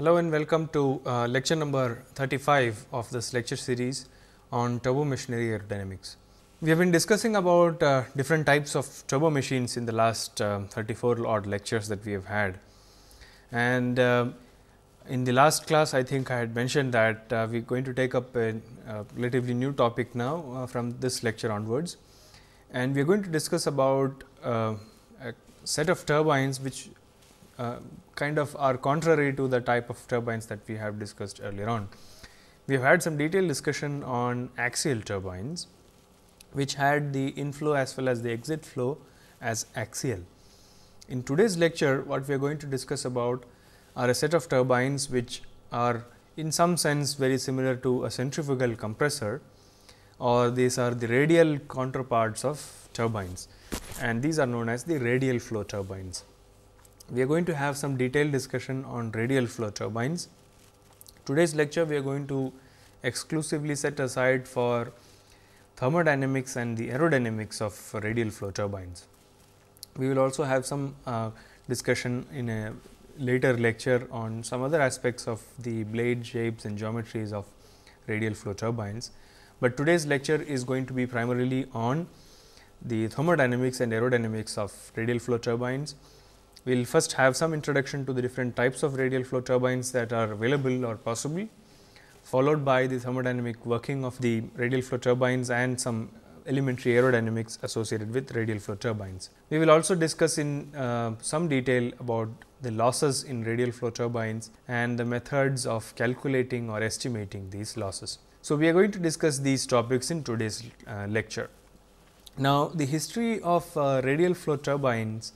Hello and welcome to uh, lecture number 35 of this lecture series on turbo machinery aerodynamics. We have been discussing about uh, different types of turbo machines in the last uh, 34 odd lectures that we have had. And uh, in the last class I think I had mentioned that uh, we are going to take up a, a relatively new topic now uh, from this lecture onwards. And we are going to discuss about a set of turbines which uh, kind of are contrary to the type of turbines that we have discussed earlier on. We have had some detailed discussion on axial turbines, which had the inflow as well as the exit flow as axial. In today's lecture, what we are going to discuss about are a set of turbines which are in some sense very similar to a centrifugal compressor or these are the radial counterparts of turbines and these are known as the radial flow turbines we are going to have some detailed discussion on radial flow turbines. Today's lecture we are going to exclusively set aside for thermodynamics and the aerodynamics of radial flow turbines. We will also have some uh, discussion in a later lecture on some other aspects of the blade shapes and geometries of radial flow turbines, but today's lecture is going to be primarily on the thermodynamics and aerodynamics of radial flow turbines, we will first have some introduction to the different types of radial flow turbines that are available or possible, followed by the thermodynamic working of the radial flow turbines and some elementary aerodynamics associated with radial flow turbines. We will also discuss in uh, some detail about the losses in radial flow turbines and the methods of calculating or estimating these losses. So, we are going to discuss these topics in today's uh, lecture. Now, the history of uh, radial flow turbines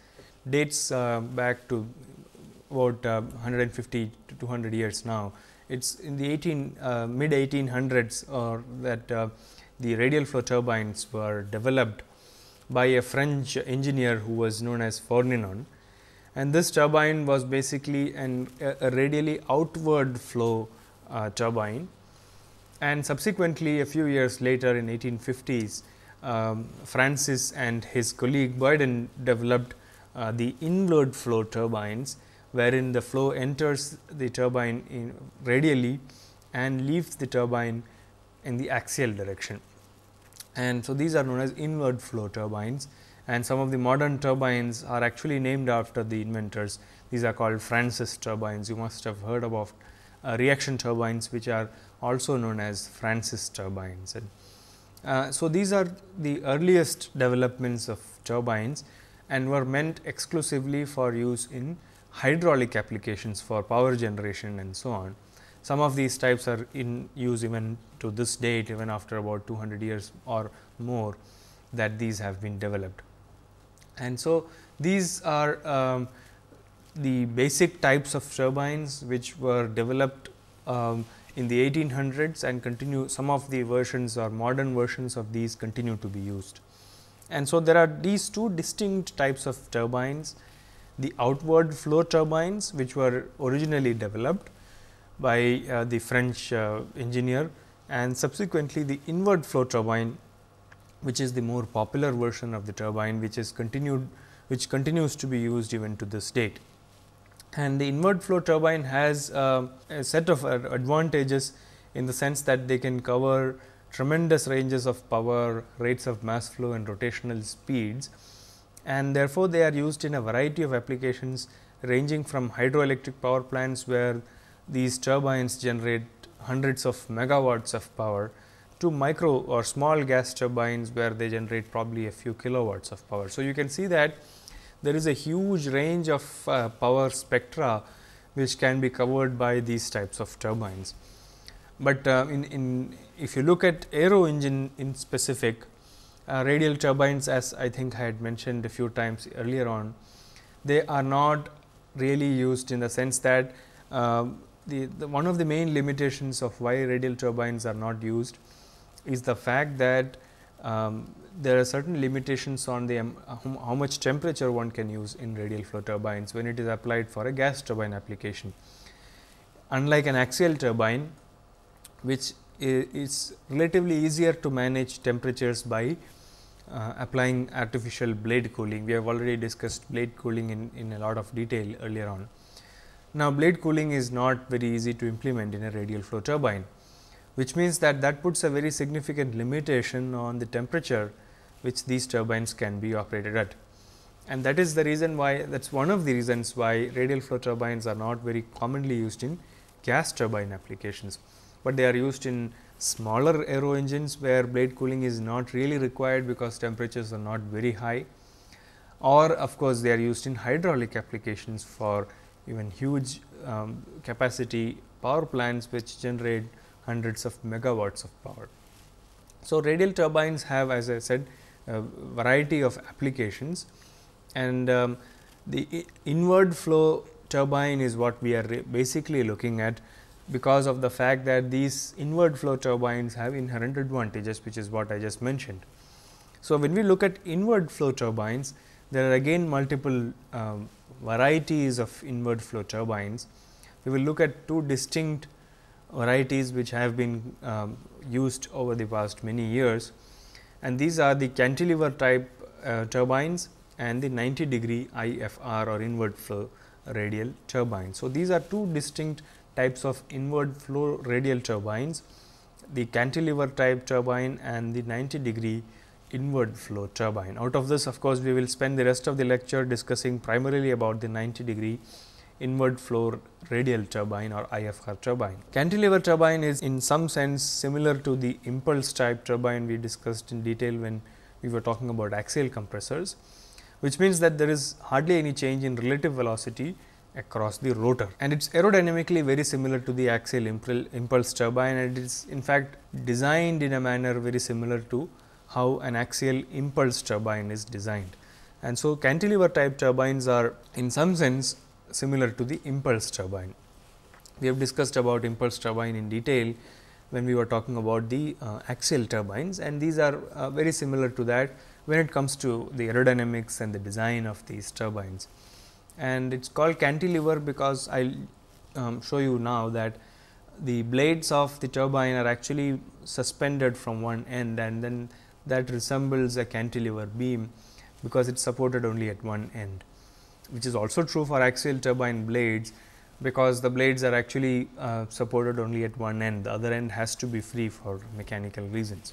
dates uh, back to about 150 uh, to 200 years now. It's in the 18 uh, mid 1800s or that the radial flow turbines were developed by a French engineer who was known as Forninon. And this turbine was basically an, a, a radially outward flow uh, turbine. And subsequently, a few years later in 1850s, um, Francis and his colleague Boyden developed uh, the inward flow turbines wherein the flow enters the turbine radially and leaves the turbine in the axial direction. And so, these are known as inward flow turbines and some of the modern turbines are actually named after the inventors. These are called Francis turbines. You must have heard about uh, reaction turbines which are also known as Francis turbines. And, uh, so, these are the earliest developments of turbines and were meant exclusively for use in hydraulic applications for power generation and so on. Some of these types are in use even to this date even after about 200 years or more that these have been developed. And so, these are um, the basic types of turbines which were developed um, in the 1800s and continue some of the versions or modern versions of these continue to be used. And so, there are these two distinct types of turbines, the outward flow turbines which were originally developed by uh, the French uh, engineer and subsequently the inward flow turbine which is the more popular version of the turbine which is continued which continues to be used even to this date. And the inward flow turbine has uh, a set of uh, advantages in the sense that they can cover tremendous ranges of power, rates of mass flow and rotational speeds and therefore, they are used in a variety of applications ranging from hydroelectric power plants where these turbines generate hundreds of megawatts of power to micro or small gas turbines where they generate probably a few kilowatts of power. So, you can see that there is a huge range of uh, power spectra which can be covered by these types of turbines. But uh, in, in if you look at aero engine in specific, uh, radial turbines as I think I had mentioned a few times earlier on, they are not really used in the sense that uh, the, the, one of the main limitations of why radial turbines are not used is the fact that um, there are certain limitations on the um, how much temperature one can use in radial flow turbines when it is applied for a gas turbine application. Unlike an axial turbine which is relatively easier to manage temperatures by uh, applying artificial blade cooling. We have already discussed blade cooling in, in a lot of detail earlier on. Now, blade cooling is not very easy to implement in a radial flow turbine, which means that that puts a very significant limitation on the temperature which these turbines can be operated at. And that is the reason why that is one of the reasons why radial flow turbines are not very commonly used in gas turbine applications but they are used in smaller aero engines where blade cooling is not really required because temperatures are not very high or of course, they are used in hydraulic applications for even huge um, capacity power plants which generate hundreds of megawatts of power. So, radial turbines have as I said a variety of applications and um, the inward flow turbine is what we are basically looking at because of the fact that these inward flow turbines have inherent advantages which is what I just mentioned. So, when we look at inward flow turbines, there are again multiple um, varieties of inward flow turbines. We will look at two distinct varieties which have been um, used over the past many years and these are the cantilever type uh, turbines and the 90 degree IFR or inward flow radial turbine. So, these are two distinct types of inward flow radial turbines, the cantilever type turbine and the 90 degree inward flow turbine. Out of this of course, we will spend the rest of the lecture discussing primarily about the 90 degree inward flow radial turbine or IFR turbine. Cantilever turbine is in some sense similar to the impulse type turbine we discussed in detail when we were talking about axial compressors, which means that there is hardly any change in relative velocity across the rotor and it's aerodynamically very similar to the axial impulse turbine and it is in fact designed in a manner very similar to how an axial impulse turbine is designed. And so, cantilever type turbines are in some sense similar to the impulse turbine. We have discussed about impulse turbine in detail when we were talking about the uh, axial turbines and these are uh, very similar to that when it comes to the aerodynamics and the design of these turbines and it is called cantilever because I will um, show you now that the blades of the turbine are actually suspended from one end and then that resembles a cantilever beam because it is supported only at one end which is also true for axial turbine blades because the blades are actually uh, supported only at one end the other end has to be free for mechanical reasons.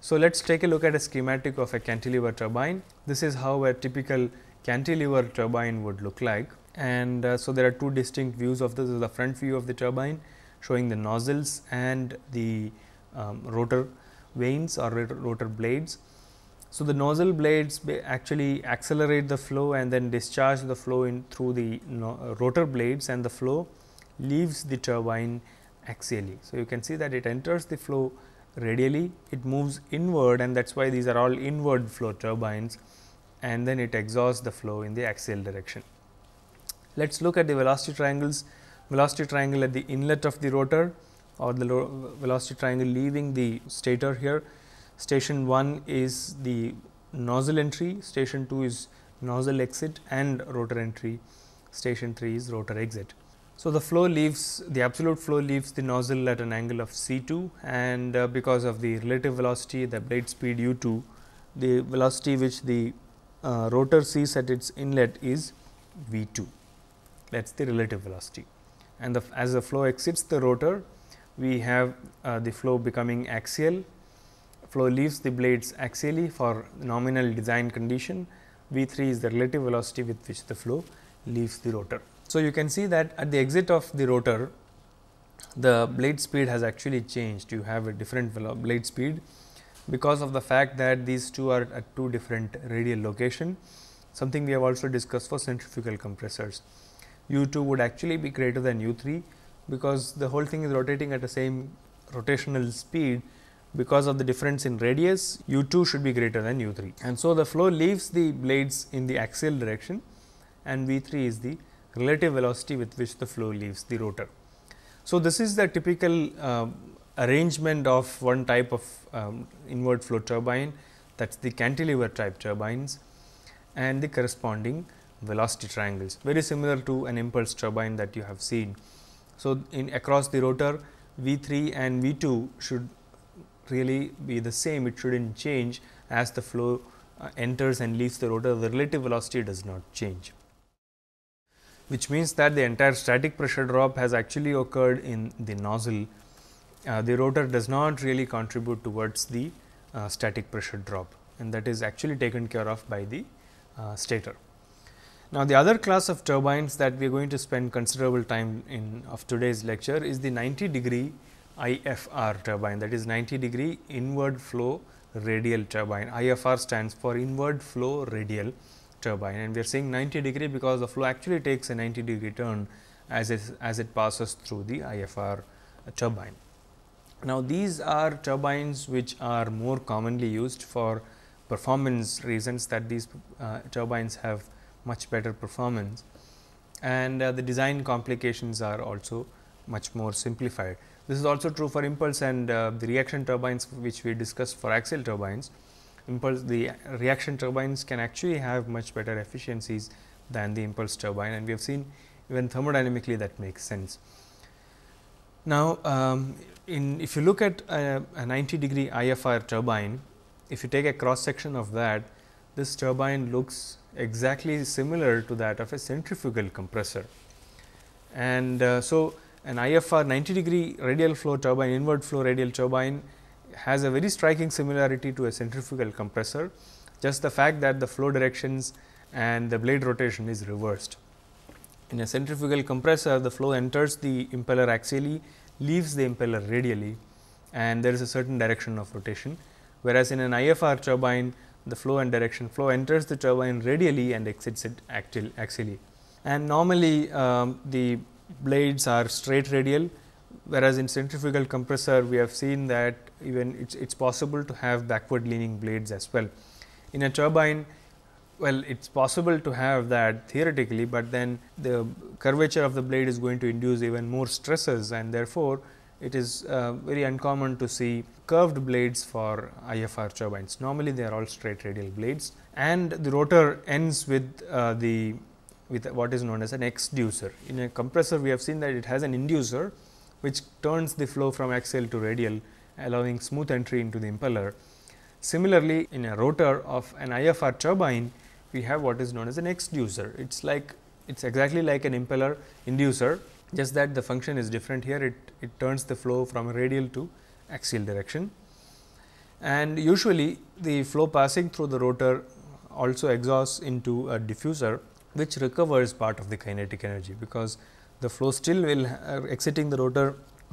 So, let us take a look at a schematic of a cantilever turbine. This is how a typical cantilever turbine would look like. And uh, so, there are two distinct views of this. this the front view of the turbine showing the nozzles and the um, rotor vanes or rotor blades. So, the nozzle blades actually accelerate the flow and then discharge the flow in through the no, uh, rotor blades and the flow leaves the turbine axially. So, you can see that it enters the flow radially, it moves inward and that is why these are all inward flow turbines and then it exhausts the flow in the axial direction. Let us look at the velocity triangles, velocity triangle at the inlet of the rotor or the velocity triangle leaving the stator here. Station 1 is the nozzle entry, station 2 is nozzle exit and rotor entry, station 3 is rotor exit. So, the flow leaves the absolute flow leaves the nozzle at an angle of C 2 and uh, because of the relative velocity the blade speed u 2 the velocity which the uh, rotor sees at its inlet is v 2 that is the relative velocity and the, as the flow exits the rotor we have uh, the flow becoming axial flow leaves the blades axially for nominal design condition v 3 is the relative velocity with which the flow leaves the rotor. So, you can see that at the exit of the rotor the blade speed has actually changed you have a different blade speed because of the fact that these two are at two different radial location, something we have also discussed for centrifugal compressors. U2 would actually be greater than U3 because the whole thing is rotating at the same rotational speed because of the difference in radius u2 should be greater than u3 and so the flow leaves the blades in the axial direction and v3 is the relative velocity with which the flow leaves the rotor. So, this is the typical uh, arrangement of one type of um, inward flow turbine that is the cantilever type turbines and the corresponding velocity triangles very similar to an impulse turbine that you have seen. So, in across the rotor V 3 and V 2 should really be the same it should not change as the flow uh, enters and leaves the rotor the relative velocity does not change which means that the entire static pressure drop has actually occurred in the nozzle uh, the rotor does not really contribute towards the uh, static pressure drop and that is actually taken care of by the uh, stator. Now, the other class of turbines that we are going to spend considerable time in of today's lecture is the 90 degree IFR turbine that is 90 degree inward flow radial turbine. IFR stands for inward flow radial turbine and we are saying 90 degree because the flow actually takes a 90 degree turn as it, as it passes through the IFR turbine. Now these are turbines which are more commonly used for performance reasons that these uh, turbines have much better performance and uh, the design complications are also much more simplified. This is also true for impulse and uh, the reaction turbines which we discussed for axial turbines. Impulse the reaction turbines can actually have much better efficiencies than the impulse turbine and we have seen even thermodynamically that makes sense. Now, um, in, if you look at a, a 90 degree IFR turbine, if you take a cross section of that, this turbine looks exactly similar to that of a centrifugal compressor. And uh, so, an IFR 90 degree radial flow turbine, inward flow radial turbine has a very striking similarity to a centrifugal compressor, just the fact that the flow directions and the blade rotation is reversed. In a centrifugal compressor, the flow enters the impeller axially, leaves the impeller radially and there is a certain direction of rotation. Whereas, in an IFR turbine, the flow and direction flow enters the turbine radially and exits it axially. And normally, um, the blades are straight radial, whereas in centrifugal compressor, we have seen that even it's, it's possible to have backward leaning blades as well. In a turbine, well, it's possible to have that theoretically, but then the curvature of the blade is going to induce even more stresses and therefore, it is uh, very uncommon to see curved blades for IFR turbines. Normally, they are all straight radial blades and the rotor ends with uh, the with what is known as an exducer. In a compressor, we have seen that it has an inducer which turns the flow from axial to radial allowing smooth entry into the impeller. Similarly, in a rotor of an IFR turbine, we have what is known as an exducer. It's like it's exactly like an impeller inducer, just that the function is different here. It it turns the flow from radial to axial direction, and usually the flow passing through the rotor also exhausts into a diffuser, which recovers part of the kinetic energy because the flow still will uh, exiting the rotor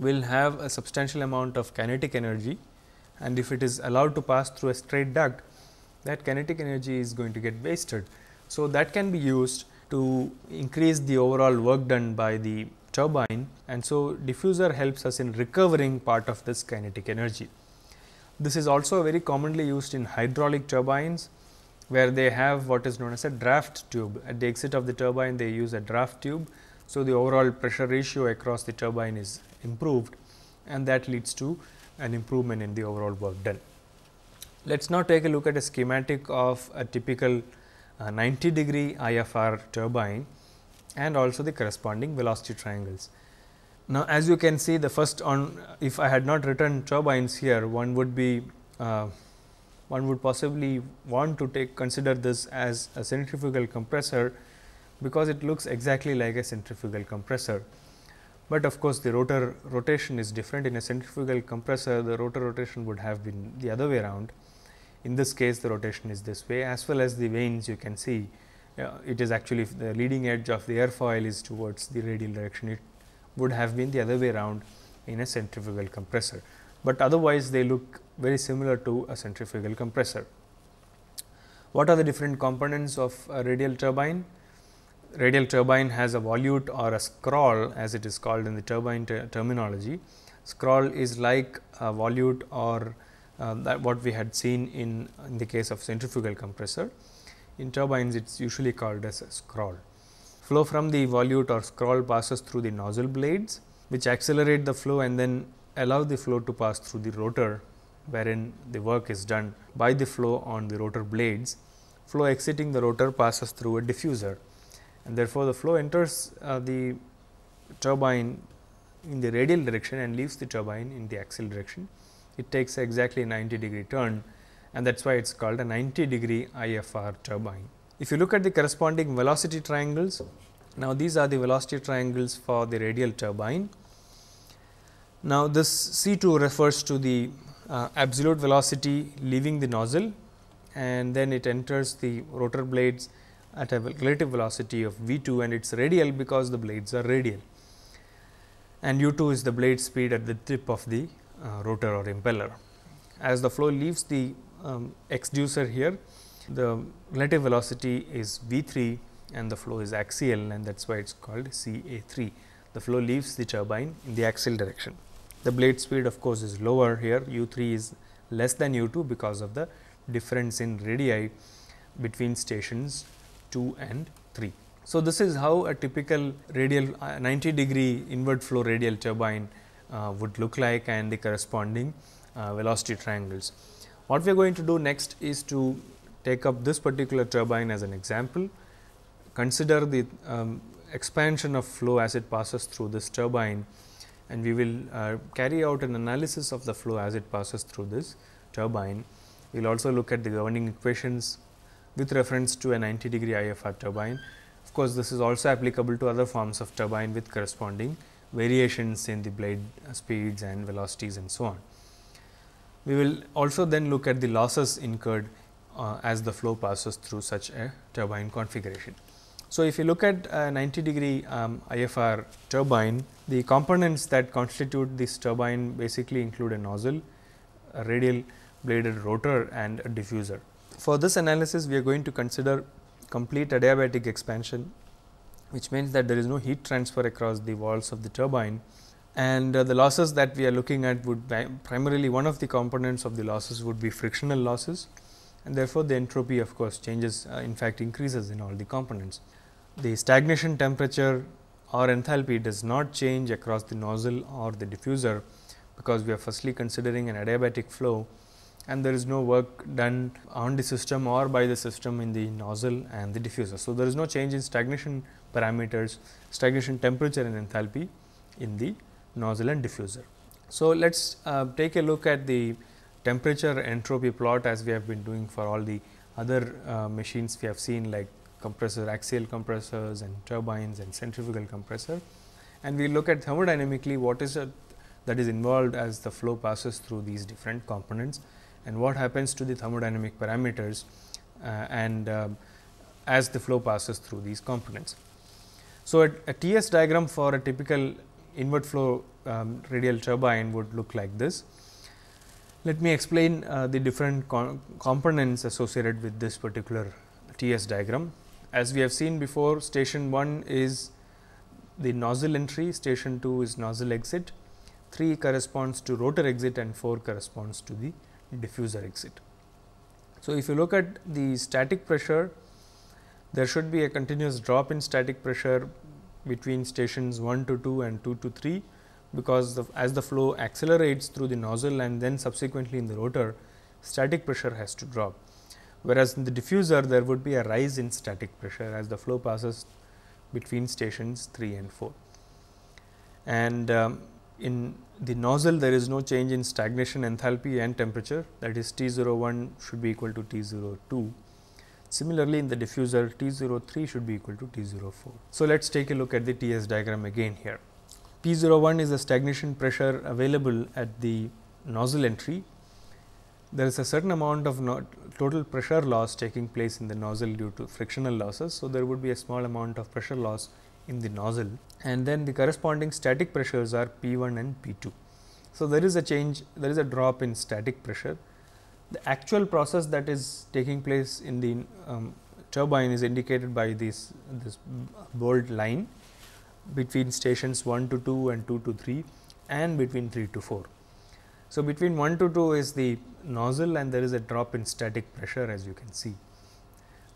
will have a substantial amount of kinetic energy and if it is allowed to pass through a straight duct that kinetic energy is going to get wasted. So, that can be used to increase the overall work done by the turbine and so diffuser helps us in recovering part of this kinetic energy. This is also very commonly used in hydraulic turbines where they have what is known as a draft tube. At the exit of the turbine they use a draft tube. So, the overall pressure ratio across the turbine is improved and that leads to an improvement in the overall work done. Let us now take a look at a schematic of a typical uh, 90 degree IFR turbine and also the corresponding velocity triangles. Now, as you can see the first on if I had not written turbines here one would be uh, one would possibly want to take consider this as a centrifugal compressor because it looks exactly like a centrifugal compressor. But of course, the rotor rotation is different in a centrifugal compressor the rotor rotation would have been the other way around in this case the rotation is this way as well as the vanes you can see uh, it is actually the leading edge of the airfoil is towards the radial direction it would have been the other way around in a centrifugal compressor, but otherwise they look very similar to a centrifugal compressor. What are the different components of a radial turbine? Radial turbine has a volute or a scroll as it is called in the turbine ter terminology. Scroll is like a volute or um, that what we had seen in, in the case of centrifugal compressor. In turbines it is usually called as a scroll. Flow from the volute or scroll passes through the nozzle blades which accelerate the flow and then allow the flow to pass through the rotor wherein the work is done by the flow on the rotor blades. Flow exiting the rotor passes through a diffuser and therefore, the flow enters uh, the turbine in the radial direction and leaves the turbine in the axial direction it takes exactly 90 degree turn and that is why it is called a 90 degree IFR turbine. If you look at the corresponding velocity triangles, now these are the velocity triangles for the radial turbine. Now this C 2 refers to the uh, absolute velocity leaving the nozzle and then it enters the rotor blades at a relative velocity of V 2 and it is radial because the blades are radial and u 2 is the blade speed at the tip of the uh, rotor or impeller. As the flow leaves the um, exducer here, the relative velocity is V3 and the flow is axial and that is why it is called CA3. The flow leaves the turbine in the axial direction. The blade speed of course is lower here, U3 is less than U2 because of the difference in radii between stations 2 and 3. So, this is how a typical radial uh, 90 degree inward flow radial turbine uh, would look like and the corresponding uh, velocity triangles. What we are going to do next is to take up this particular turbine as an example, consider the um, expansion of flow as it passes through this turbine and we will uh, carry out an analysis of the flow as it passes through this turbine. We will also look at the governing equations with reference to a 90 degree IFR turbine. Of course, this is also applicable to other forms of turbine with corresponding variations in the blade speeds and velocities and so on. We will also then look at the losses incurred uh, as the flow passes through such a turbine configuration. So, if you look at a 90 degree um, IFR turbine, the components that constitute this turbine basically include a nozzle, a radial bladed rotor and a diffuser. For this analysis, we are going to consider complete adiabatic expansion which means that there is no heat transfer across the walls of the turbine and uh, the losses that we are looking at would primarily one of the components of the losses would be frictional losses and therefore, the entropy of course changes uh, in fact increases in all the components. The stagnation temperature or enthalpy does not change across the nozzle or the diffuser because we are firstly considering an adiabatic flow and there is no work done on the system or by the system in the nozzle and the diffuser. So, there is no change in stagnation parameters, stagnation temperature and enthalpy in the nozzle and diffuser. So, let us uh, take a look at the temperature entropy plot as we have been doing for all the other uh, machines we have seen like compressor, axial compressors and turbines and centrifugal compressor. And we look at thermodynamically what is that is involved as the flow passes through these different components and what happens to the thermodynamic parameters uh, and um, as the flow passes through these components. So, a, a TS diagram for a typical inward flow um, radial turbine would look like this. Let me explain uh, the different components associated with this particular TS diagram. As we have seen before, station 1 is the nozzle entry, station 2 is nozzle exit, 3 corresponds to rotor exit and 4 corresponds to the diffuser exit. So, if you look at the static pressure, there should be a continuous drop in static pressure between stations 1 to 2 and 2 to 3 because the, as the flow accelerates through the nozzle and then subsequently in the rotor static pressure has to drop. Whereas, in the diffuser there would be a rise in static pressure as the flow passes between stations 3 and 4. And um, in the nozzle there is no change in stagnation enthalpy and temperature that is T 01 should be equal to T 02 Similarly, in the diffuser T03 should be equal to T04. So, let us take a look at the TS diagram again here. P01 is the stagnation pressure available at the nozzle entry. There is a certain amount of no total pressure loss taking place in the nozzle due to frictional losses. So, there would be a small amount of pressure loss in the nozzle and then the corresponding static pressures are P1 and P2. So, there is a change, there is a drop in static pressure the actual process that is taking place in the um, turbine is indicated by this, this bold line between stations 1 to 2 and 2 to 3 and between 3 to 4. So, between 1 to 2 is the nozzle and there is a drop in static pressure as you can see.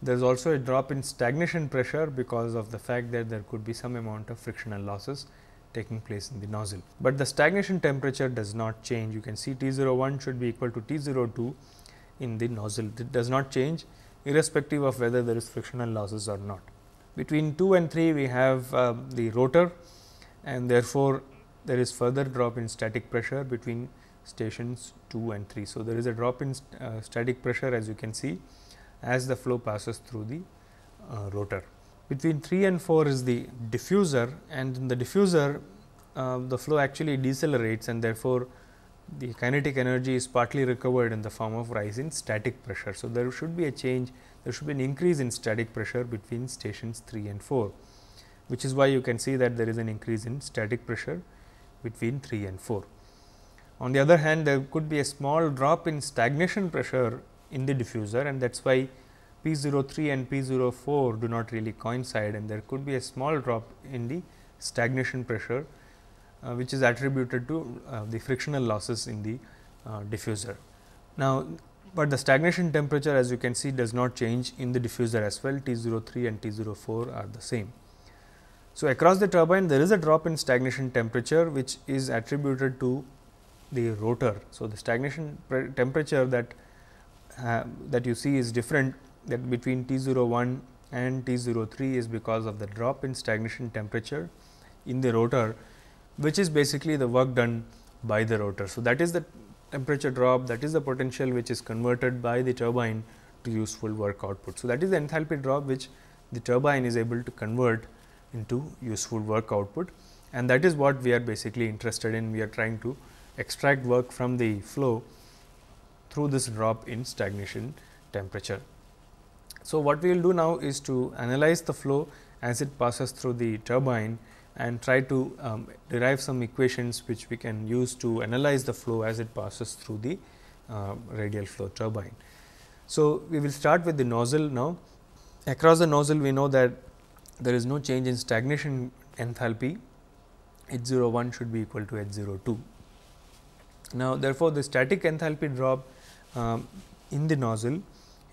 There is also a drop in stagnation pressure because of the fact that there could be some amount of frictional losses taking place in the nozzle. But the stagnation temperature does not change. You can see T01 should be equal to T02 in the nozzle. It does not change irrespective of whether there is frictional losses or not. Between 2 and 3 we have uh, the rotor and therefore, there is further drop in static pressure between stations 2 and 3. So, there is a drop in st uh, static pressure as you can see as the flow passes through the uh, rotor between 3 and 4 is the diffuser and in the diffuser uh, the flow actually decelerates and therefore, the kinetic energy is partly recovered in the form of rise in static pressure. So, there should be a change there should be an increase in static pressure between stations 3 and 4 which is why you can see that there is an increase in static pressure between 3 and 4. On the other hand, there could be a small drop in stagnation pressure in the diffuser and that is why P03 and P04 do not really coincide and there could be a small drop in the stagnation pressure uh, which is attributed to uh, the frictional losses in the uh, diffuser. Now, but the stagnation temperature as you can see does not change in the diffuser as well T03 and T04 are the same. So, across the turbine there is a drop in stagnation temperature which is attributed to the rotor. So, the stagnation temperature that uh, that you see is different that between T01 and T03 is because of the drop in stagnation temperature in the rotor which is basically the work done by the rotor. So, that is the temperature drop that is the potential which is converted by the turbine to useful work output. So, that is the enthalpy drop which the turbine is able to convert into useful work output and that is what we are basically interested in. We are trying to extract work from the flow through this drop in stagnation temperature. So, what we will do now is to analyze the flow as it passes through the turbine and try to um, derive some equations which we can use to analyze the flow as it passes through the uh, radial flow turbine. So, we will start with the nozzle now. Across the nozzle we know that there is no change in stagnation enthalpy H01 should be equal to H02. Now, therefore, the static enthalpy drop um, in the nozzle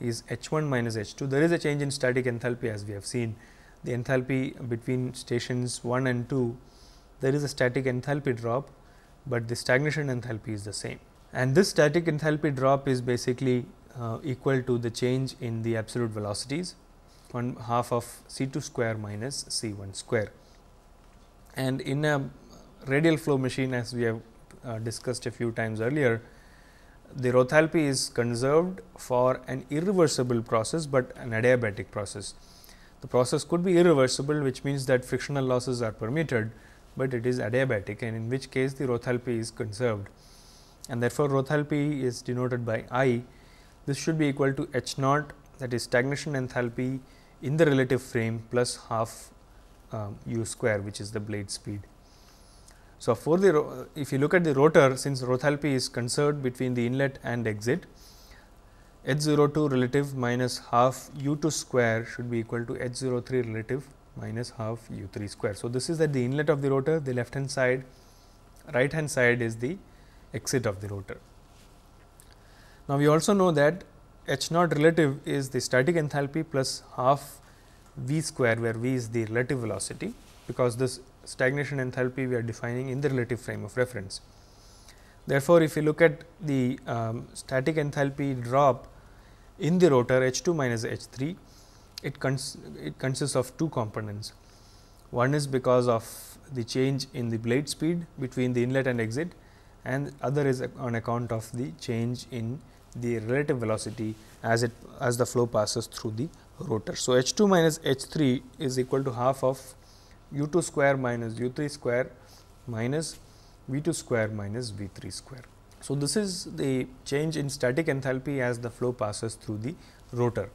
is H1 minus H2. There is a change in static enthalpy as we have seen. The enthalpy between stations 1 and 2, there is a static enthalpy drop, but the stagnation enthalpy is the same. And this static enthalpy drop is basically uh, equal to the change in the absolute velocities, one half of C2 square minus C1 square. And in a radial flow machine as we have uh, discussed a few times earlier, the rothalpy is conserved for an irreversible process, but an adiabatic process. The process could be irreversible, which means that frictional losses are permitted, but it is adiabatic and in which case the rothalpy is conserved. And therefore, rothalpy is denoted by I. This should be equal to H naught that is stagnation enthalpy in the relative frame plus half um, u square which is the blade speed. So, for the if you look at the rotor since rothalpy is conserved between the inlet and exit h 02 relative minus half u 2 square should be equal to h 03 relative minus half u 3 square. So, this is at the inlet of the rotor the left hand side right hand side is the exit of the rotor. Now, we also know that h naught relative is the static enthalpy plus half v square where v is the relative velocity because this stagnation enthalpy we are defining in the relative frame of reference. Therefore, if you look at the um, static enthalpy drop in the rotor H 2 minus H 3, it, cons it consists of two components. One is because of the change in the blade speed between the inlet and exit and other is on account of the change in the relative velocity as it as the flow passes through the rotor. So, H 2 minus H 3 is equal to half of u 2 square minus u 3 square minus v 2 square minus v 3 square. So, this is the change in static enthalpy as the flow passes through the rotor.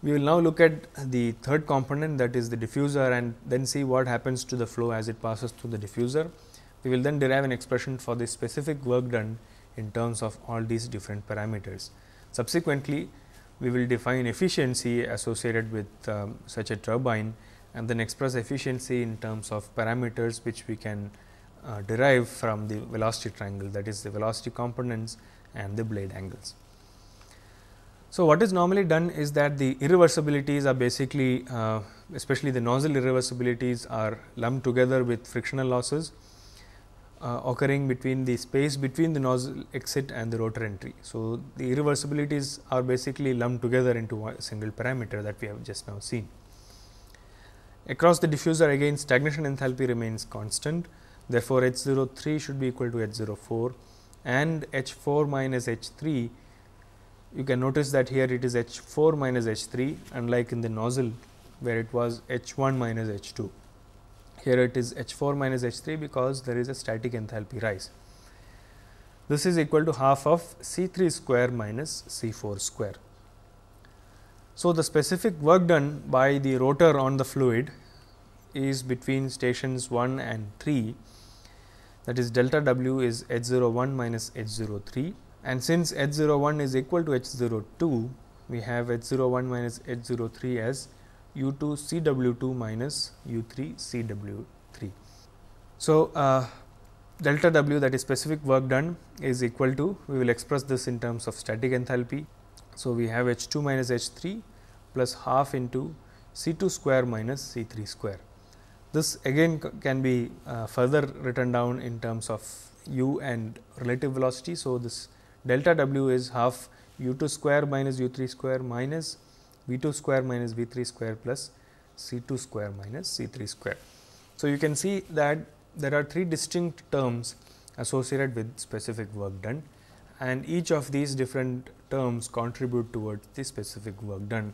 We will now look at the third component that is the diffuser and then see what happens to the flow as it passes through the diffuser. We will then derive an expression for the specific work done in terms of all these different parameters. Subsequently, we will define efficiency associated with um, such a turbine and then express efficiency in terms of parameters which we can uh, derive from the velocity triangle that is the velocity components and the blade angles. So, what is normally done is that the irreversibilities are basically uh, especially the nozzle irreversibilities are lumped together with frictional losses uh, occurring between the space between the nozzle exit and the rotor entry. So, the irreversibilities are basically lumped together into a single parameter that we have just now seen. Across the diffuser again stagnation enthalpy remains constant. Therefore, H 03 should be equal to H 04 and H 4 minus H 3 you can notice that here it is H 4 minus H 3 unlike in the nozzle where it was H 1 minus H 2. Here it is H 4 minus H 3 because there is a static enthalpy rise. This is equal to half of C 3 square minus C 4 square. So, the specific work done by the rotor on the fluid is between stations 1 and 3 that is delta W is H01 minus H03 and since H01 is equal to H02 we have H01 minus H03 as U2 CW2 minus U3 CW3. So, uh, delta W that is specific work done is equal to we will express this in terms of static enthalpy so, we have H 2 minus H 3 plus half into C 2 square minus C 3 square. This again can be uh, further written down in terms of u and relative velocity. So, this delta w is half u 2 square minus u 3 square minus v 2 square minus v 3 square plus c 2 square minus c 3 square. So, you can see that there are three distinct terms associated with specific work done and each of these different terms contribute towards the specific work done.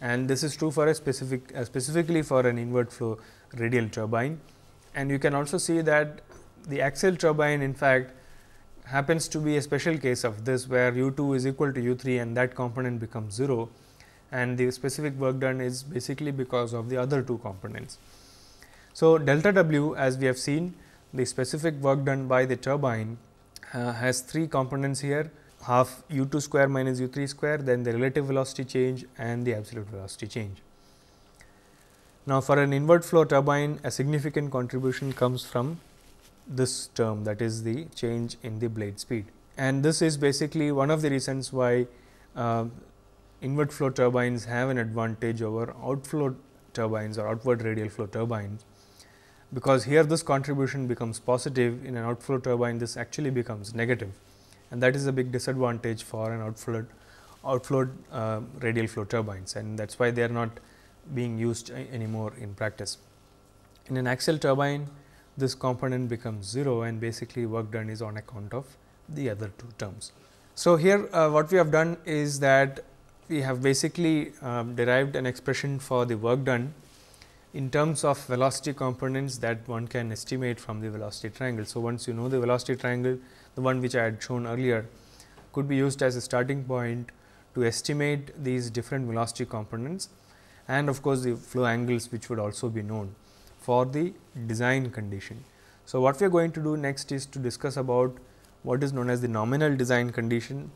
And this is true for a specific, uh, specifically for an inward flow radial turbine. And you can also see that the axial turbine in fact happens to be a special case of this where u2 is equal to u3 and that component becomes 0 and the specific work done is basically because of the other two components. So, delta w as we have seen the specific work done by the turbine uh, has three components here half u2 square minus u3 square, then the relative velocity change and the absolute velocity change. Now, for an inward flow turbine, a significant contribution comes from this term that is the change in the blade speed. And this is basically one of the reasons why uh, inward flow turbines have an advantage over outflow turbines or outward radial flow turbines, because here this contribution becomes positive in an outflow turbine this actually becomes negative and that is a big disadvantage for an outflow outflow uh, radial flow turbines and that is why they are not being used anymore in practice. In an axial turbine this component becomes 0 and basically work done is on account of the other two terms. So, here uh, what we have done is that we have basically um, derived an expression for the work done in terms of velocity components that one can estimate from the velocity triangle. So, once you know the velocity triangle the one which I had shown earlier, could be used as a starting point to estimate these different velocity components and of course, the flow angles which would also be known for the design condition. So, what we are going to do next is to discuss about what is known as the nominal design condition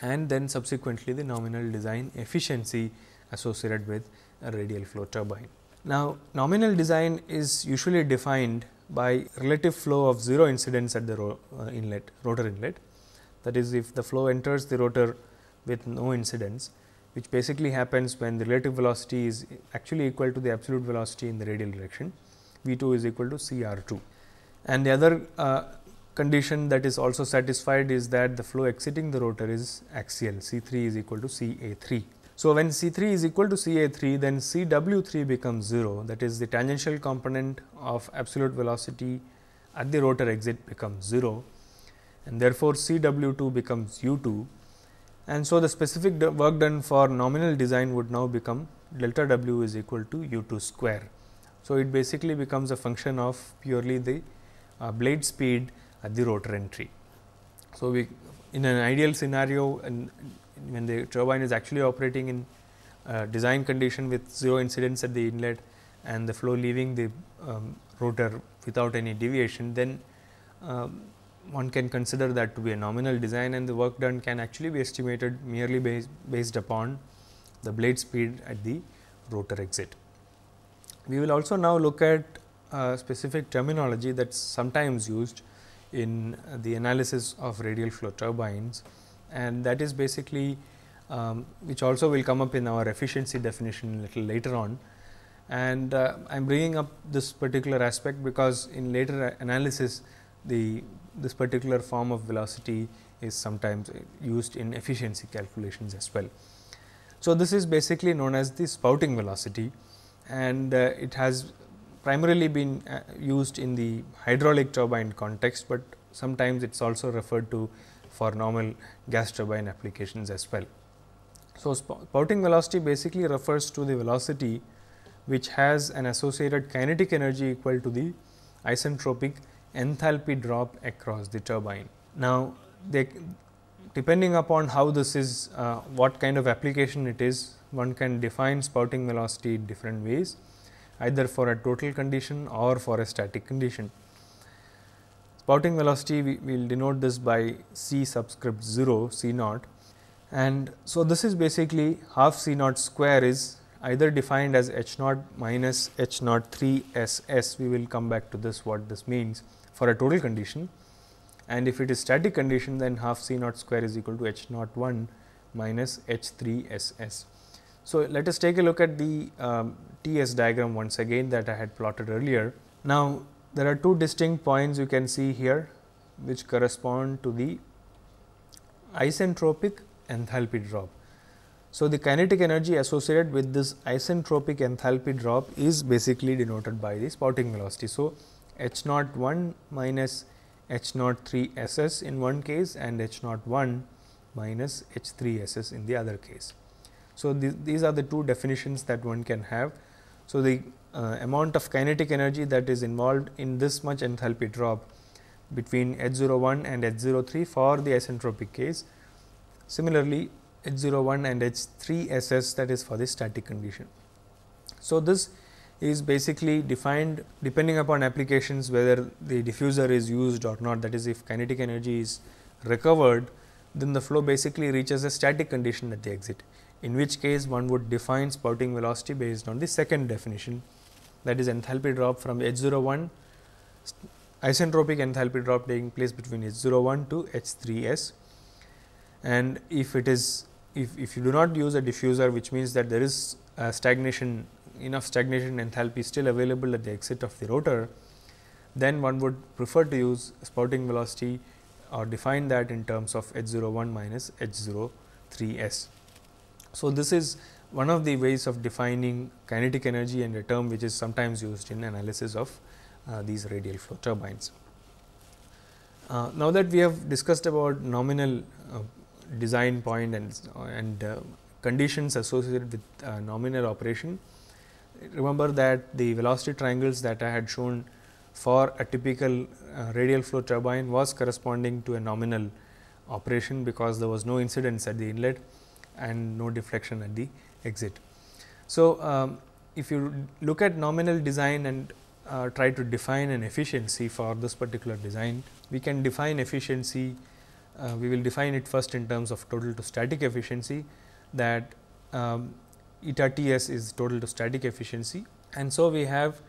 and then subsequently the nominal design efficiency associated with a radial flow turbine. Now, nominal design is usually defined by relative flow of 0 incidence at the ro uh, inlet rotor inlet. That is if the flow enters the rotor with no incidence which basically happens when the relative velocity is actually equal to the absolute velocity in the radial direction v 2 is equal to c r 2. And the other uh, condition that is also satisfied is that the flow exiting the rotor is axial c 3 is equal to c a 3. So, when C3 is equal to CA3 then CW3 becomes 0 that is the tangential component of absolute velocity at the rotor exit becomes 0 and therefore, CW2 becomes U2 and so the specific work done for nominal design would now become delta W is equal to U2 square. So, it basically becomes a function of purely the uh, blade speed at the rotor entry. So, we in an ideal scenario and when the turbine is actually operating in uh, design condition with zero incidence at the inlet and the flow leaving the um, rotor without any deviation, then um, one can consider that to be a nominal design and the work done can actually be estimated merely based, based upon the blade speed at the rotor exit. We will also now look at uh, specific terminology that is sometimes used in the analysis of radial flow turbines and that is basically um, which also will come up in our efficiency definition little later on. And uh, I am bringing up this particular aspect because in later analysis the this particular form of velocity is sometimes used in efficiency calculations as well. So, this is basically known as the spouting velocity and uh, it has primarily been uh, used in the hydraulic turbine context, but sometimes it is also referred to for normal gas turbine applications as well. So, spouting velocity basically refers to the velocity which has an associated kinetic energy equal to the isentropic enthalpy drop across the turbine. Now, they, depending upon how this is, uh, what kind of application it is, one can define spouting velocity different ways either for a total condition or for a static condition. Pouting velocity we will denote this by C subscript 0 C naught and so this is basically half C naught square is either defined as H naught minus H naught 3 S S we will come back to this what this means for a total condition and if it is static condition then half C naught square is equal to H naught 1 minus H 3 S S. So, let us take a look at the um, T S diagram once again that I had plotted earlier. Now, there are two distinct points you can see here which correspond to the isentropic enthalpy drop. So, the kinetic energy associated with this isentropic enthalpy drop is basically denoted by the spouting velocity. So, h naught 1 minus h naught 3 ss in one case and h naught 1 minus h 3 ss in the other case. So, th these are the two definitions that one can have so, the uh, amount of kinetic energy that is involved in this much enthalpy drop between H01 and H03 for the isentropic case. Similarly, H01 and H3SS that is for the static condition. So, this is basically defined depending upon applications whether the diffuser is used or not that is if kinetic energy is recovered then the flow basically reaches a static condition at the exit in which case one would define spouting velocity based on the second definition that is enthalpy drop from H01 isentropic enthalpy drop taking place between H01 to H3S and if it is if, if you do not use a diffuser which means that there is stagnation enough stagnation enthalpy still available at the exit of the rotor then one would prefer to use spouting velocity or define that in terms of H01 minus h 3 S. So, this is one of the ways of defining kinetic energy and a term which is sometimes used in analysis of uh, these radial flow turbines. Uh, now that we have discussed about nominal uh, design point and, and uh, conditions associated with uh, nominal operation, remember that the velocity triangles that I had shown for a typical uh, radial flow turbine was corresponding to a nominal operation because there was no incidence at the inlet and no deflection at the exit. So, um, if you look at nominal design and uh, try to define an efficiency for this particular design, we can define efficiency, uh, we will define it first in terms of total to static efficiency that um, eta T s is total to static efficiency. And so, we have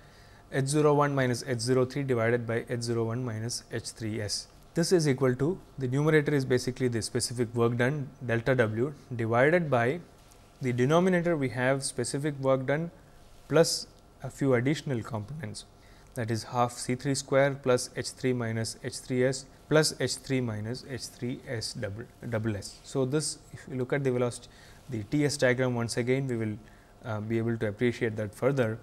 H 01 minus H 03 divided by H 01 minus H 3 s this is equal to the numerator is basically the specific work done delta W divided by the denominator we have specific work done plus a few additional components that is half C 3 square plus H 3 minus H 3 s plus H 3 minus H 3 s double, double s. So, this if you look at the velocity the T s diagram once again we will uh, be able to appreciate that further.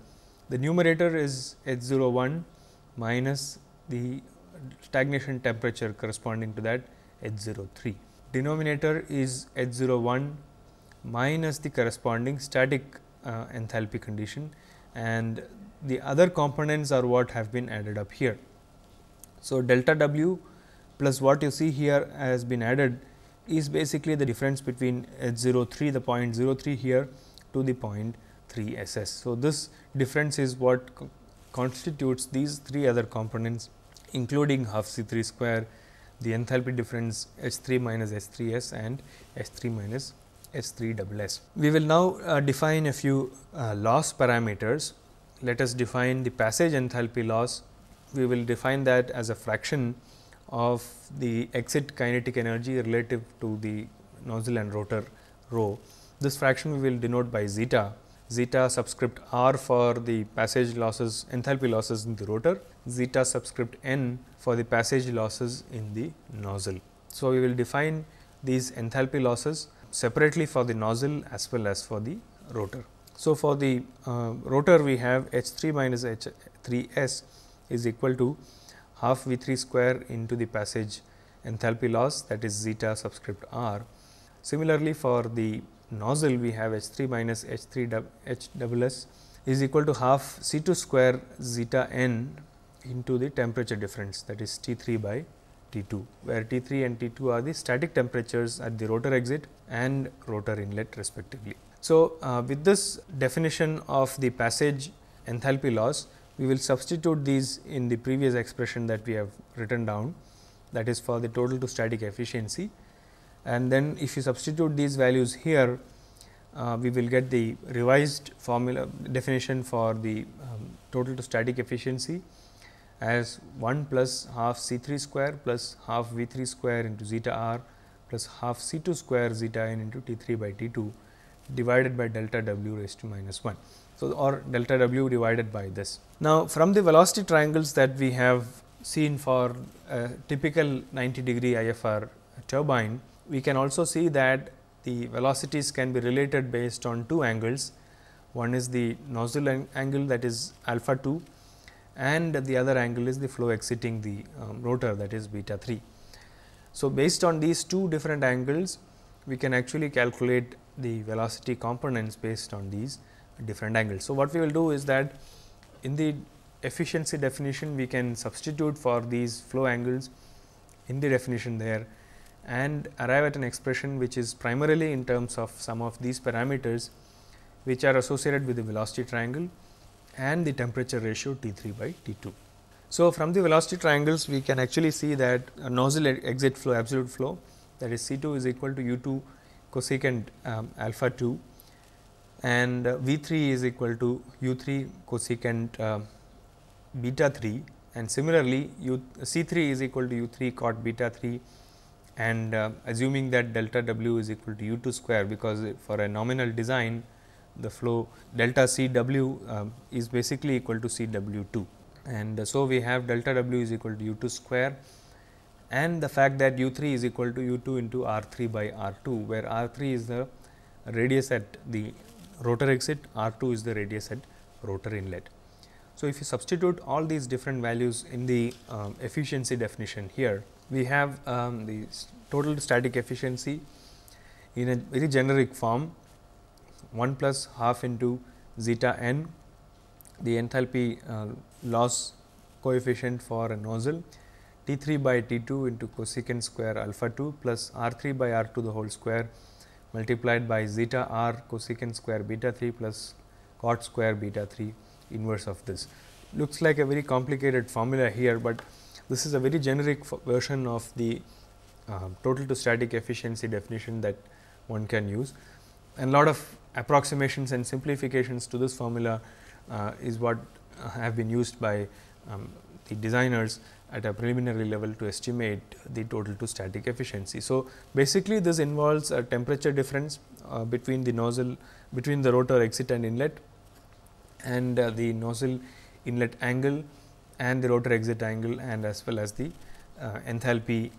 The numerator is H 0 1 minus the stagnation temperature corresponding to that H03. Denominator is H01 minus the corresponding static uh, enthalpy condition and the other components are what have been added up here. So, delta W plus what you see here has been added is basically the difference between H03 the 0.03 here to the point three SS. So, this difference is what co constitutes these three other components including half C3 square, the enthalpy difference H3 minus H3S and H3 minus H3 double S. We will now uh, define a few uh, loss parameters. Let us define the passage enthalpy loss. We will define that as a fraction of the exit kinetic energy relative to the nozzle and rotor rho. This fraction we will denote by zeta zeta subscript r for the passage losses enthalpy losses in the rotor, zeta subscript n for the passage losses in the nozzle. So, we will define these enthalpy losses separately for the nozzle as well as for the rotor. So, for the uh, rotor we have H 3 minus H 3 s is equal to half V 3 square into the passage enthalpy loss that is zeta subscript r. Similarly, for the nozzle we have H 3 minus H 3 H double S is equal to half C 2 square zeta n into the temperature difference that is T 3 by T 2, where T 3 and T 2 are the static temperatures at the rotor exit and rotor inlet respectively. So, uh, with this definition of the passage enthalpy loss, we will substitute these in the previous expression that we have written down that is for the total to static efficiency and then if you substitute these values here uh, we will get the revised formula definition for the um, total to static efficiency as 1 plus half C 3 square plus half V 3 square into zeta r plus half C 2 square zeta n into T 3 by T 2 divided by delta W raised to minus 1. So, or delta W divided by this. Now, from the velocity triangles that we have seen for a typical 90 degree IFR turbine, we can also see that the velocities can be related based on two angles. One is the nozzle ang angle that is alpha 2 and the other angle is the flow exiting the um, rotor that is beta 3. So, based on these two different angles we can actually calculate the velocity components based on these different angles. So, what we will do is that in the efficiency definition we can substitute for these flow angles in the definition there and arrive at an expression which is primarily in terms of some of these parameters which are associated with the velocity triangle and the temperature ratio T 3 by T 2. So, from the velocity triangles we can actually see that a nozzle exit flow absolute flow that is C 2 is equal to U 2 cosecant um, alpha 2 and uh, V 3 is equal to U 3 cosecant uh, um, beta 3 and similarly U C 3 is equal to U 3 cot beta 3 and uh, assuming that delta w is equal to u 2 square because for a nominal design the flow delta c w uh, is basically equal to c w 2 and uh, so we have delta w is equal to u 2 square and the fact that u 3 is equal to u 2 into r 3 by r 2 where r 3 is the radius at the rotor exit r 2 is the radius at rotor inlet. So, if you substitute all these different values in the um, efficiency definition here we have um, the total static efficiency in a very generic form 1 plus half into zeta n the enthalpy uh, loss coefficient for a nozzle T 3 by T 2 into cosecant square alpha 2 plus R 3 by R 2 the whole square multiplied by zeta R cosecant square beta 3 plus cot square beta 3 inverse of this. Looks like a very complicated formula here, but this is a very generic version of the uh, total to static efficiency definition that one can use and lot of approximations and simplifications to this formula uh, is what uh, have been used by um, the designers at a preliminary level to estimate the total to static efficiency. So, basically this involves a temperature difference uh, between the nozzle between the rotor exit and inlet and uh, the nozzle inlet angle and the rotor exit angle and as well as the uh, enthalpy um,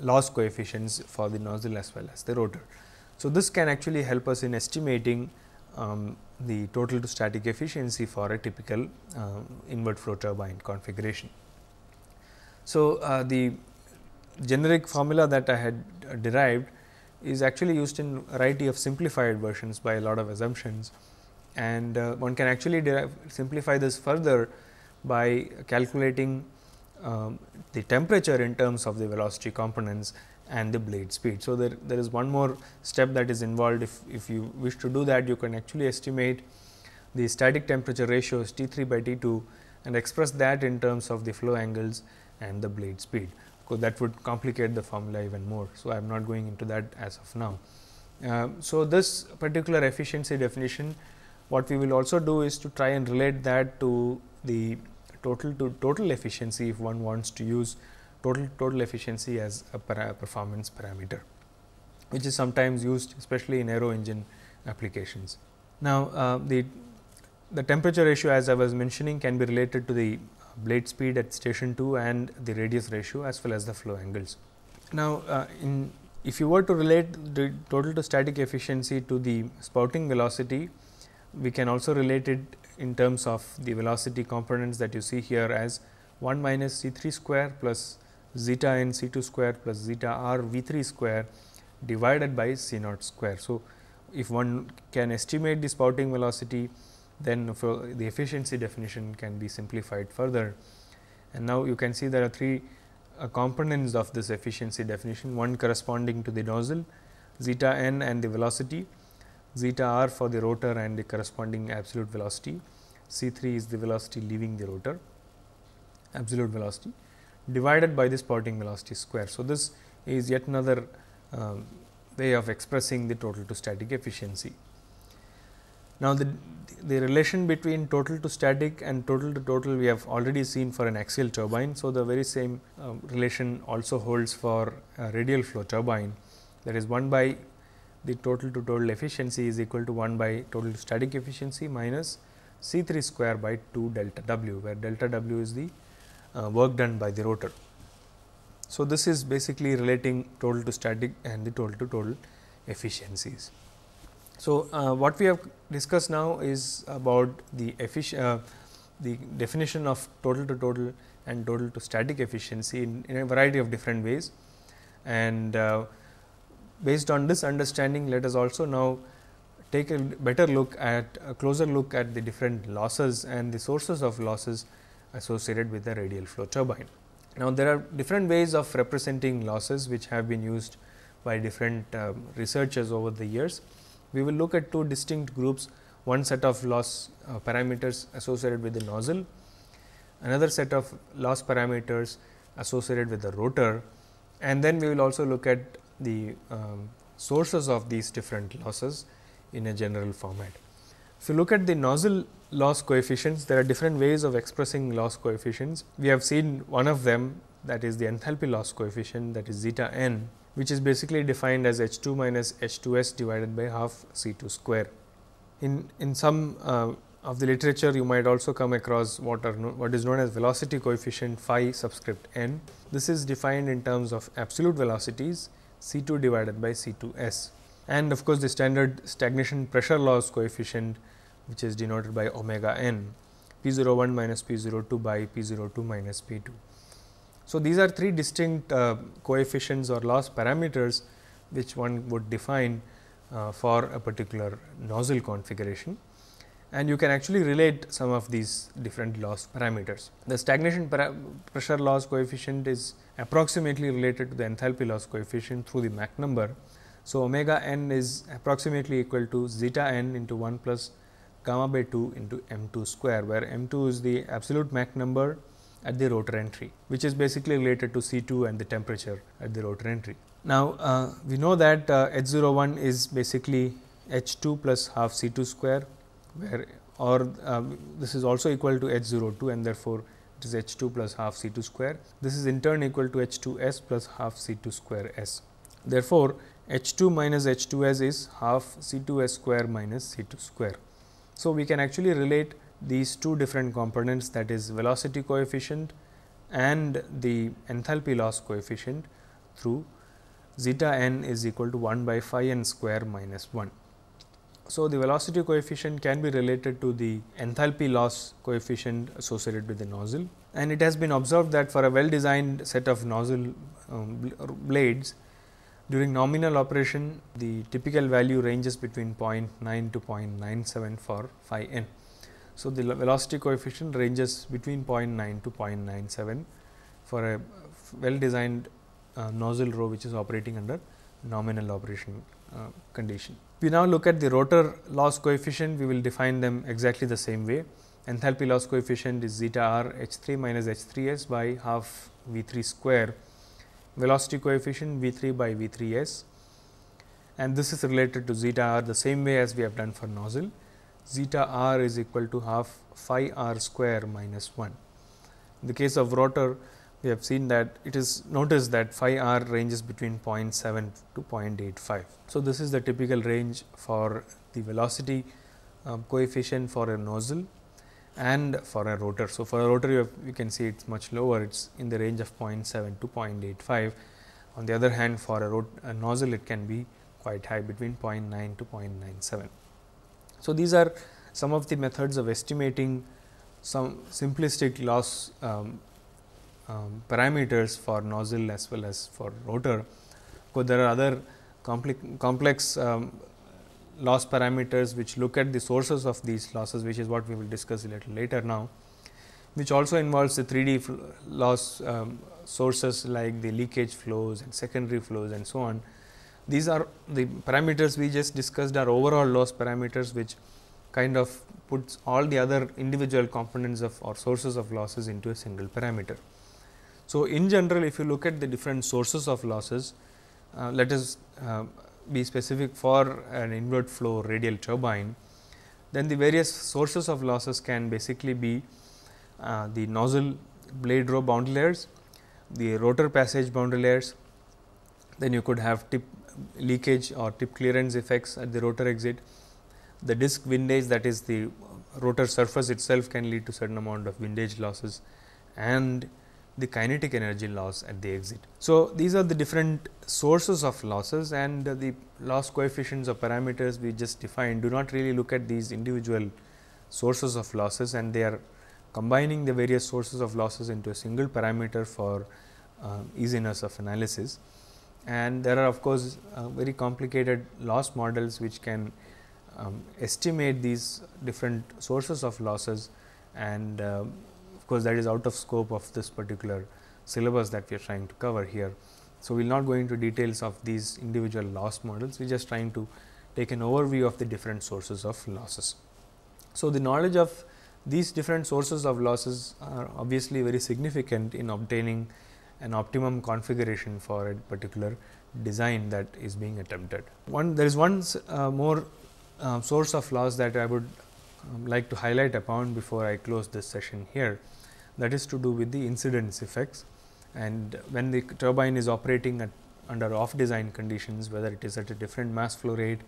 loss coefficients for the nozzle as well as the rotor. So, this can actually help us in estimating um, the total to static efficiency for a typical uh, inward flow turbine configuration. So, uh, the generic formula that I had uh, derived is actually used in variety of simplified versions by a lot of assumptions and uh, one can actually derive, simplify this further by calculating um, the temperature in terms of the velocity components and the blade speed. So, there, there is one more step that is involved if, if you wish to do that you can actually estimate the static temperature ratios T 3 by T 2 and express that in terms of the flow angles and the blade speed. Because that would complicate the formula even more. So, I am not going into that as of now. Um, so, this particular efficiency definition what we will also do is to try and relate that to the total to total efficiency if one wants to use total total efficiency as a para performance parameter which is sometimes used especially in aero engine applications. Now, uh, the the temperature ratio as I was mentioning can be related to the blade speed at station 2 and the radius ratio as well as the flow angles. Now, uh, in if you were to relate the total to static efficiency to the spouting velocity we can also relate it in terms of the velocity components that you see here as 1 minus c 3 square plus zeta n c 2 square plus zeta r v 3 square divided by c naught square. So, if one can estimate the spouting velocity then the efficiency definition can be simplified further. And now you can see there are three uh, components of this efficiency definition one corresponding to the nozzle, zeta n and the velocity zeta r for the rotor and the corresponding absolute velocity, c 3 is the velocity leaving the rotor absolute velocity divided by the spotting velocity square. So, this is yet another uh, way of expressing the total to static efficiency. Now, the, the relation between total to static and total to total we have already seen for an axial turbine. So, the very same uh, relation also holds for a radial flow turbine that is 1 by the total to total efficiency is equal to 1 by total static efficiency minus C 3 square by 2 delta W, where delta W is the uh, work done by the rotor. So, this is basically relating total to static and the total to total efficiencies. So, uh, what we have discussed now is about the uh, the definition of total to total and total to static efficiency in, in a variety of different ways and uh, based on this understanding, let us also now take a better look at a closer look at the different losses and the sources of losses associated with the radial flow turbine. Now, there are different ways of representing losses which have been used by different um, researchers over the years. We will look at two distinct groups one set of loss uh, parameters associated with the nozzle, another set of loss parameters associated with the rotor and then we will also look at the um, sources of these different losses in a general format. If you look at the nozzle loss coefficients, there are different ways of expressing loss coefficients. We have seen one of them that is the enthalpy loss coefficient that is zeta n which is basically defined as H 2 minus H 2 s divided by half C 2 square. In, in some uh, of the literature you might also come across what are no, what is known as velocity coefficient phi subscript n. This is defined in terms of absolute velocities C2 divided by C2s. And of course, the standard stagnation pressure loss coefficient which is denoted by omega n P01 minus P02 by P02 minus P2. So, these are three distinct uh, coefficients or loss parameters which one would define uh, for a particular nozzle configuration and you can actually relate some of these different loss parameters. The stagnation pressure loss coefficient is approximately related to the enthalpy loss coefficient through the Mach number. So, omega n is approximately equal to zeta n into 1 plus gamma by 2 into m 2 square, where m 2 is the absolute Mach number at the rotor entry, which is basically related to C 2 and the temperature at the rotor entry. Now, uh, we know that uh, H 01 is basically H 2 plus half C 2 square where or um, this is also equal to h 0 2 and therefore, it is h 2 plus half c 2 square. This is in turn equal to h 2 s plus half c 2 square s. Therefore, h 2 minus h 2 s is half c 2 s square minus c 2 square. So, we can actually relate these two different components that is velocity coefficient and the enthalpy loss coefficient through zeta n is equal to 1 by phi n square minus 1. So, the velocity coefficient can be related to the enthalpy loss coefficient associated with the nozzle and it has been observed that for a well designed set of nozzle um, blades during nominal operation the typical value ranges between 0.9 to 0.97 for phi n. So, the velocity coefficient ranges between 0.9 to 0.97 for a well designed uh, nozzle row which is operating under nominal operation uh, condition we now look at the rotor loss coefficient, we will define them exactly the same way. Enthalpy loss coefficient is zeta r h 3 minus h 3 s by half v 3 square, velocity coefficient v 3 by v 3 s and this is related to zeta r the same way as we have done for nozzle. Zeta r is equal to half phi r square minus 1. In the case of rotor, we have seen that it is noticed that phi r ranges between 0.7 to 0.85. So, this is the typical range for the velocity um, coefficient for a nozzle and for a rotor. So, for a rotor you, have, you can see it is much lower it is in the range of 0.7 to 0.85. On the other hand for a, a nozzle it can be quite high between 0.9 to 0.97. So, these are some of the methods of estimating some simplistic loss um, um, parameters for nozzle as well as for rotor. Because there are other complex um, loss parameters which look at the sources of these losses which is what we will discuss a little later now, which also involves the 3D loss um, sources like the leakage flows and secondary flows and so on. These are the parameters we just discussed are overall loss parameters which kind of puts all the other individual components of or sources of losses into a single parameter. So, in general if you look at the different sources of losses, uh, let us uh, be specific for an inward flow radial turbine, then the various sources of losses can basically be uh, the nozzle blade row boundary layers, the rotor passage boundary layers, then you could have tip leakage or tip clearance effects at the rotor exit. The disc windage that is the rotor surface itself can lead to certain amount of windage losses and the kinetic energy loss at the exit. So, these are the different sources of losses and the loss coefficients or parameters we just defined do not really look at these individual sources of losses and they are combining the various sources of losses into a single parameter for uh, easiness of analysis. And there are of course, uh, very complicated loss models which can um, estimate these different sources of losses and um, course, that is out of scope of this particular syllabus that we are trying to cover here. So, we will not go into details of these individual loss models, we are just trying to take an overview of the different sources of losses. So, the knowledge of these different sources of losses are obviously very significant in obtaining an optimum configuration for a particular design that is being attempted. One there is one uh, more uh, source of loss that I would um, like to highlight upon before I close this session here that is to do with the incidence effects and when the turbine is operating at under off design conditions whether it is at a different mass flow rate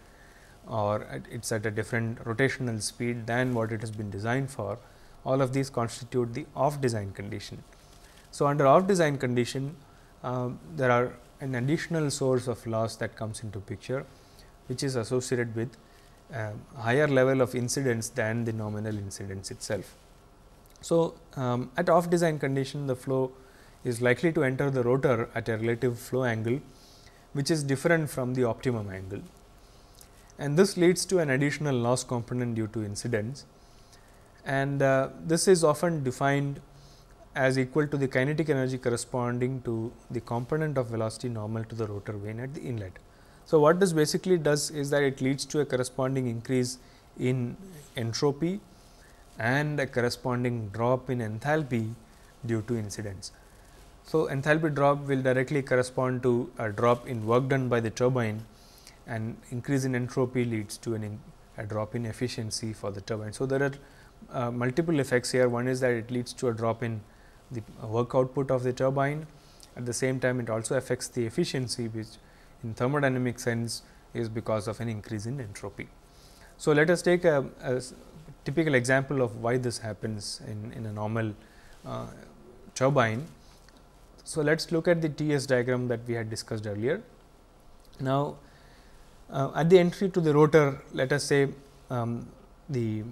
or it is at a different rotational speed than what it has been designed for all of these constitute the off design condition. So, under off design condition uh, there are an additional source of loss that comes into picture which is associated with uh, higher level of incidence than the nominal incidence itself. So, um, at off design condition the flow is likely to enter the rotor at a relative flow angle which is different from the optimum angle and this leads to an additional loss component due to incidence and uh, this is often defined as equal to the kinetic energy corresponding to the component of velocity normal to the rotor vane at the inlet. So, what this basically does is that it leads to a corresponding increase in entropy and a corresponding drop in enthalpy due to incidence. So, enthalpy drop will directly correspond to a drop in work done by the turbine and increase in entropy leads to an in, a drop in efficiency for the turbine. So, there are uh, multiple effects here one is that it leads to a drop in the uh, work output of the turbine at the same time it also affects the efficiency which in thermodynamic sense is because of an increase in entropy. So, let us take a, a typical example of why this happens in, in a normal uh, turbine. So, let us look at the TS diagram that we had discussed earlier. Now, uh, at the entry to the rotor, let us say um, the,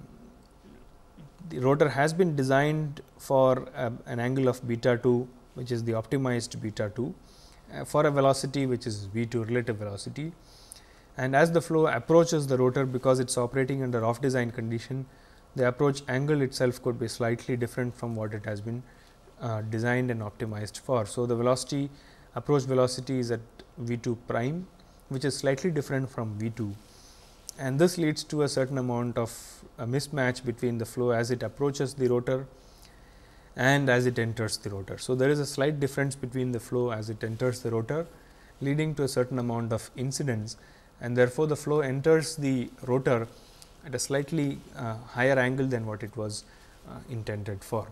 the rotor has been designed for um, an angle of beta 2, which is the optimized beta 2 uh, for a velocity which is v 2 relative velocity and as the flow approaches the rotor because it is operating under off design condition, the approach angle itself could be slightly different from what it has been uh, designed and optimized for. So, the velocity approach velocity is at V 2 prime which is slightly different from V 2 and this leads to a certain amount of a mismatch between the flow as it approaches the rotor and as it enters the rotor. So, there is a slight difference between the flow as it enters the rotor leading to a certain amount of incidence and therefore, the flow enters the rotor at a slightly uh, higher angle than what it was uh, intended for,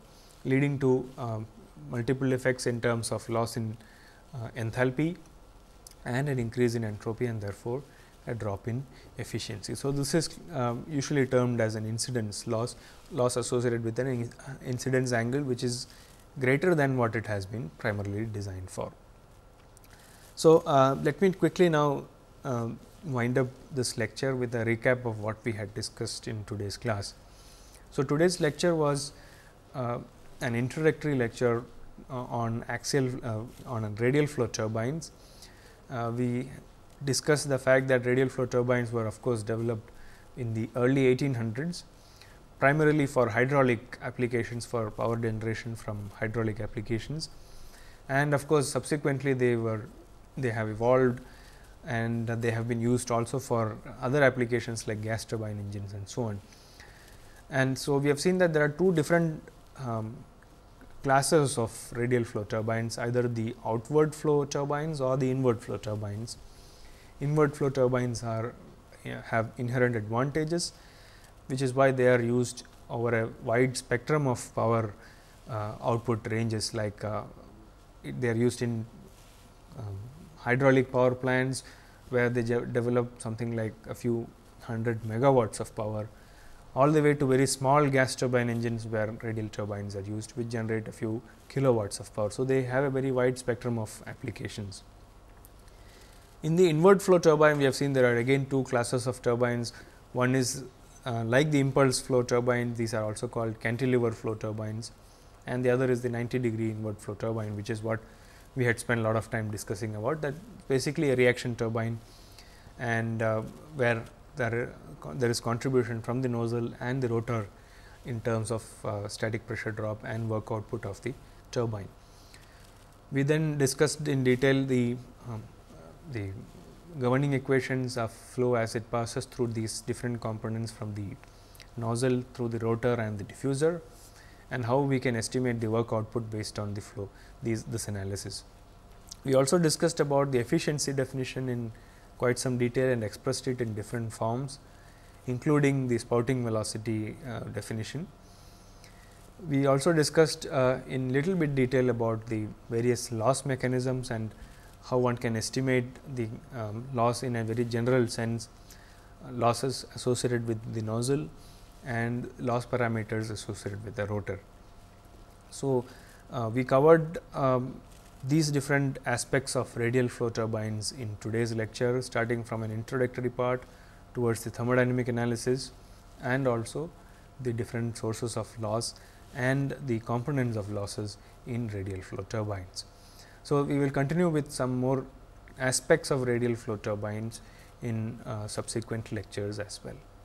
leading to um, multiple effects in terms of loss in uh, enthalpy and an increase in entropy and therefore, a drop in efficiency. So, this is um, usually termed as an incidence loss, loss associated with an uh, incidence angle which is greater than what it has been primarily designed for. So, uh, let me quickly now um, wind up this lecture with a recap of what we had discussed in today's class. So, today's lecture was uh, an introductory lecture uh, on axial uh, on radial flow turbines. Uh, we discussed the fact that radial flow turbines were of course developed in the early 1800s primarily for hydraulic applications for power generation from hydraulic applications and of course subsequently they were they have evolved and they have been used also for other applications like gas turbine engines and so on. And so, we have seen that there are two different um, classes of radial flow turbines either the outward flow turbines or the inward flow turbines. Inward flow turbines are have inherent advantages which is why they are used over a wide spectrum of power uh, output ranges like uh, they are used in um, hydraulic power plants where they develop something like a few hundred megawatts of power all the way to very small gas turbine engines where radial turbines are used which generate a few kilowatts of power. So, they have a very wide spectrum of applications. In the inward flow turbine we have seen there are again two classes of turbines. One is uh, like the impulse flow turbine these are also called cantilever flow turbines and the other is the 90 degree inward flow turbine which is what we had spent a lot of time discussing about that basically a reaction turbine and uh, where there, there is contribution from the nozzle and the rotor in terms of uh, static pressure drop and work output of the turbine. We then discussed in detail the, um, the governing equations of flow as it passes through these different components from the nozzle through the rotor and the diffuser and how we can estimate the work output based on the flow these this analysis. We also discussed about the efficiency definition in quite some detail and expressed it in different forms including the spouting velocity uh, definition. We also discussed uh, in little bit detail about the various loss mechanisms and how one can estimate the um, loss in a very general sense uh, losses associated with the nozzle and loss parameters associated with the rotor. So, uh, we covered um, these different aspects of radial flow turbines in today's lecture starting from an introductory part towards the thermodynamic analysis and also the different sources of loss and the components of losses in radial flow turbines. So, we will continue with some more aspects of radial flow turbines in uh, subsequent lectures as well.